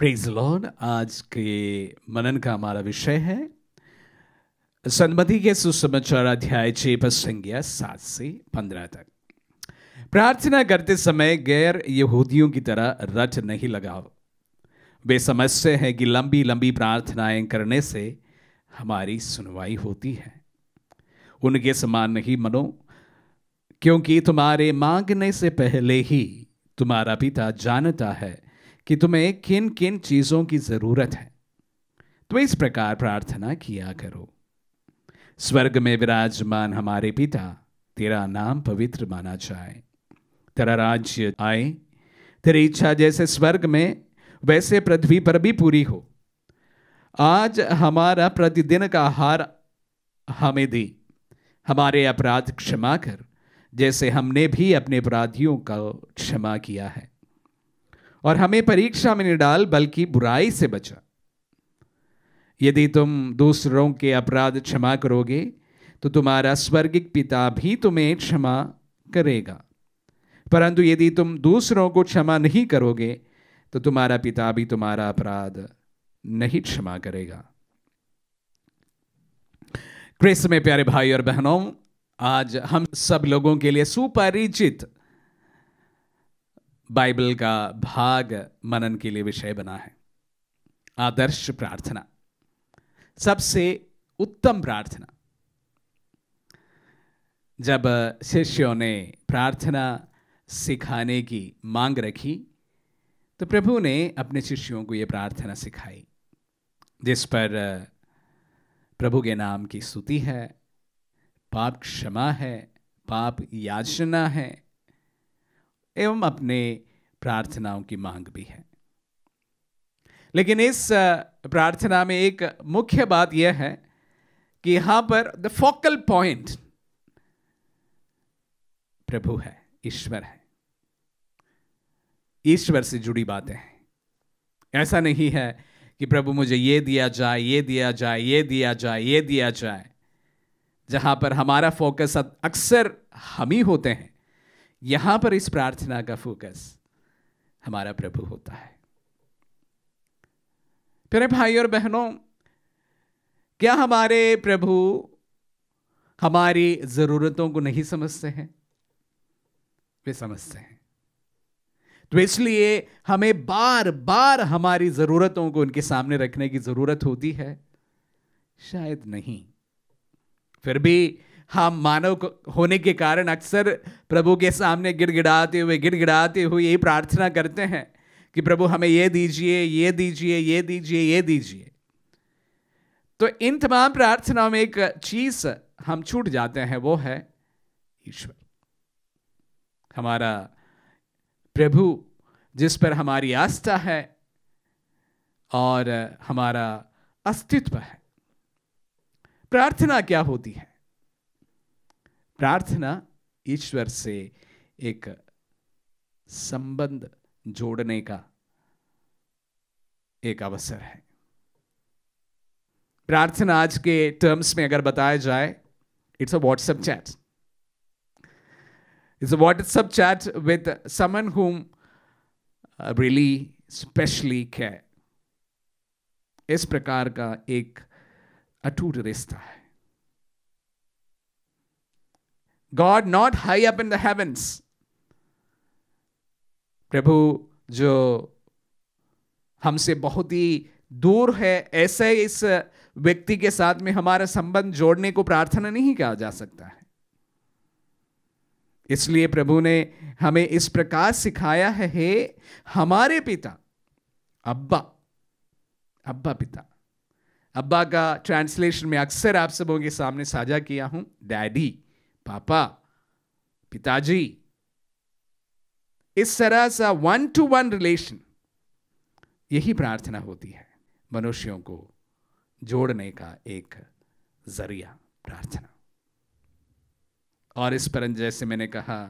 praise Lord आज के मनन का हमारा विषय है सन्मति के सुसमाचार अध्याय छे पर संज्ञा सात से पंद्रह तक प्रार्थना करते समय गैर यहूदियों की तरह रट नहीं लगाओ वे समझते हैं कि लंबी लंबी प्रार्थनाएं करने से हमारी सुनवाई होती है उनके समान नहीं मनो क्योंकि तुम्हारे मांगने से पहले ही तुम्हारा पिता जानता है कि तुम्हें किन किन चीज़ों की ज़रूरत है तो इस प्रकार प्रार्थना किया करो स्वर्ग में विराजमान हमारे पिता तेरा नाम पवित्र माना जाए तेरा राज्य आए तेरी इच्छा जैसे स्वर्ग में वैसे पृथ्वी पर भी पूरी हो आज हमारा प्रतिदिन का आहार हमें दे हमारे अपराध क्षमा कर जैसे हमने भी अपने अपराधियों का क्षमा किया है और हमें परीक्षा में नहीं डाल बल्कि बुराई से बचा यदि तुम दूसरों के अपराध क्षमा करोगे तो तुम्हारा स्वर्गिक पिता भी तुम्हें क्षमा करेगा परंतु यदि तुम दूसरों को क्षमा नहीं करोगे तो तुम्हारा पिता भी तुम्हारा अपराध नहीं क्षमा करेगा क्रिस में प्यारे भाई और बहनों आज हम सब लोगों के लिए सुपरिचित बाइबल का भाग मनन के लिए विषय बना है आदर्श प्रार्थना सबसे उत्तम प्रार्थना जब शिष्यों ने प्रार्थना सिखाने की मांग रखी तो प्रभु ने अपने शिष्यों को यह प्रार्थना सिखाई जिस पर प्रभु के नाम की स्तुति है पाप क्षमा है पाप याचना है एवं अपने प्रार्थनाओं की मांग भी है लेकिन इस प्रार्थना में एक मुख्य बात यह है कि यहां पर द फोकल पॉइंट प्रभु है ईश्वर है ईश्वर से जुड़ी बातें हैं ऐसा नहीं है कि प्रभु मुझे ये दिया जाए ये दिया जाए ये दिया जाए ये दिया जाए जहां पर हमारा फोकस अक्सर हम ही होते हैं यहां पर इस प्रार्थना का फोकस हमारा प्रभु होता है प्यारे भाई और बहनों क्या हमारे प्रभु हमारी जरूरतों को नहीं समझते हैं वे समझते हैं तो इसलिए हमें बार बार हमारी ज़रूरतों को उनके सामने रखने की ज़रूरत होती है शायद नहीं फिर भी हम हाँ, मानव होने के कारण अक्सर प्रभु के सामने गिड़गिड़ाते हुए गिड़गिड़ाते हुए यही प्रार्थना करते हैं कि प्रभु हमें ये दीजिए ये दीजिए ये दीजिए ये दीजिए तो इन तमाम प्रार्थनाओं में एक चीज हम छूट जाते हैं वो है ईश्वर हमारा प्रभु जिस पर हमारी आस्था है और हमारा अस्तित्व है प्रार्थना क्या होती है प्रार्थना ईश्वर से एक संबंध जोड़ने का एक अवसर है प्रार्थना आज के टर्म्स में अगर बताया जाए it's a WhatsApp chat it's a WhatsApp chat with someone whom really specially care इस प्रकार का एक अटूट रिश्ता है God not high up in the heavens प्रभु जो हमसे बहुत ही दूर है ऐसे इस व्यक्ति के साथ में हमारा संबंध जोड़ने को प्रार्थना नहीं कहा जा सकता है इसलिए प्रभु ने हमें इस प्रकार सिखाया है हे हमारे पिता अब्बा अब्बा पिता अब्बा का ट्रांसलेशन में अक्सर आप सबों के सामने साझा किया हूं डैडी पापा पिताजी इस तरह सा वन टू वन रिलेशन यही प्रार्थना होती है मनुष्यों को जोड़ने का एक जरिया प्रार्थना और इस पर जैसे मैंने कहा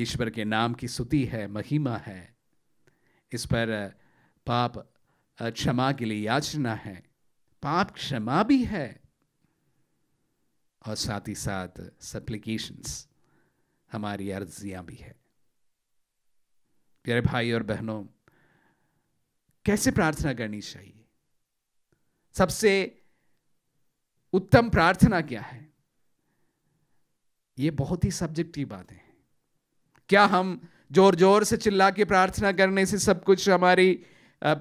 ईश्वर के नाम की सुति है महिमा है इस पर पाप क्षमा के लिए याचना है पाप क्षमा भी है और साथ ही साथ सप्लीकेशंस हमारी अर्जियां भी है प्यारे भाई और बहनों कैसे प्रार्थना करनी चाहिए सबसे उत्तम प्रार्थना क्या है ये बहुत ही सब्जेक्टिव बातें हैं क्या हम जोर जोर से चिल्ला के प्रार्थना करने से सब कुछ हमारी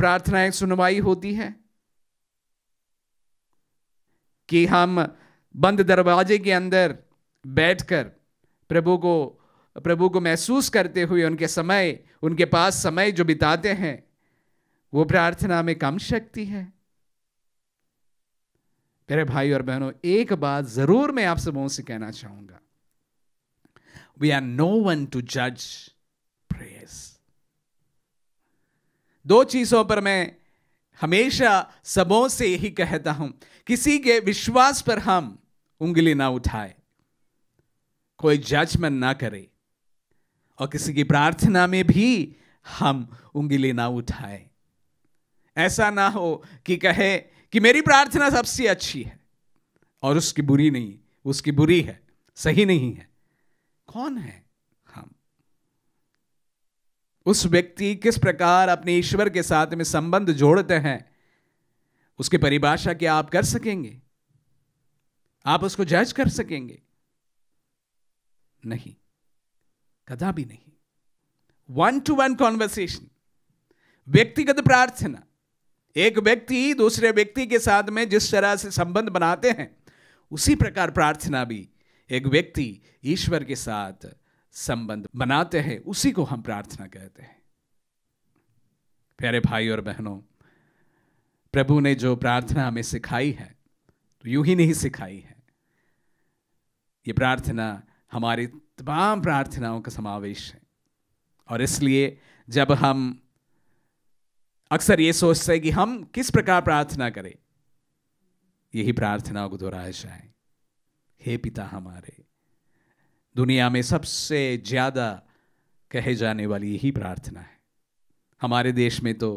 प्रार्थनाएं सुनवाई होती है कि हम बंद दरवाजे के अंदर बैठकर प्रभु को प्रभु को महसूस करते हुए उनके समय उनके पास समय जो बिताते हैं वो प्रार्थना में कम शक्ति है मेरे भाई और बहनों एक बात जरूर मैं आप सबों से कहना चाहूंगा we are no one to जज प्रेस दो चीजों पर मैं हमेशा सबों से यही कहता हूं किसी के विश्वास पर हम उंगली ना उठाए कोई जजमेंट ना करे और किसी की प्रार्थना में भी हम उंगली ना उठाए ऐसा ना हो कि कहे कि मेरी प्रार्थना सबसे अच्छी है और उसकी बुरी नहीं उसकी बुरी है सही नहीं है कौन है हम उस व्यक्ति किस प्रकार अपने ईश्वर के साथ में संबंध जोड़ते हैं उसकी परिभाषा क्या आप कर सकेंगे आप उसको जज कर सकेंगे नहीं कदा भी नहीं वन टू वन कॉन्वर्सेशन व्यक्तिगत प्रार्थना एक व्यक्ति दूसरे व्यक्ति के साथ में जिस तरह से संबंध बनाते हैं उसी प्रकार प्रार्थना भी एक व्यक्ति ईश्वर के साथ संबंध बनाते हैं उसी को हम प्रार्थना कहते हैं प्यारे भाई और बहनों प्रभु ने जो प्रार्थना हमें सिखाई है तो यूं ही नहीं सिखाई है ये प्रार्थना हमारी तमाम प्रार्थनाओं का समावेश है और इसलिए जब हम अक्सर ये सोचते हैं कि हम किस प्रकार प्रार्थना करें यही प्रार्थनाओं को दोहराया जाए हे पिता हमारे दुनिया में सबसे ज़्यादा कहे जाने वाली यही प्रार्थना है हमारे देश में तो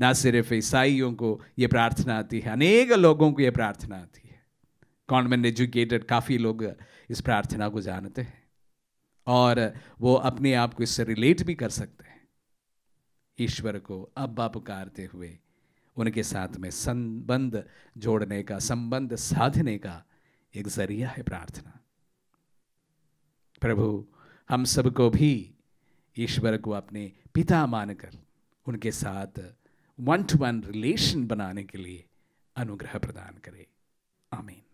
ना सिर्फ ईसाइयों को यह प्रार्थना आती है अनेक लोगों को यह प्रार्थना आती है कॉन्वेंट एजुकेटेड काफ़ी लोग इस प्रार्थना को जानते हैं और वो अपने आप को इससे रिलेट भी कर सकते हैं ईश्वर को अब्बा पुकारते हुए उनके साथ में संबंध जोड़ने का संबंध साधने का एक जरिया है प्रार्थना प्रभु हम सबको भी ईश्वर को अपने पिता मानकर उनके साथ वन टू वन रिलेशन बनाने के लिए अनुग्रह प्रदान करें आमीन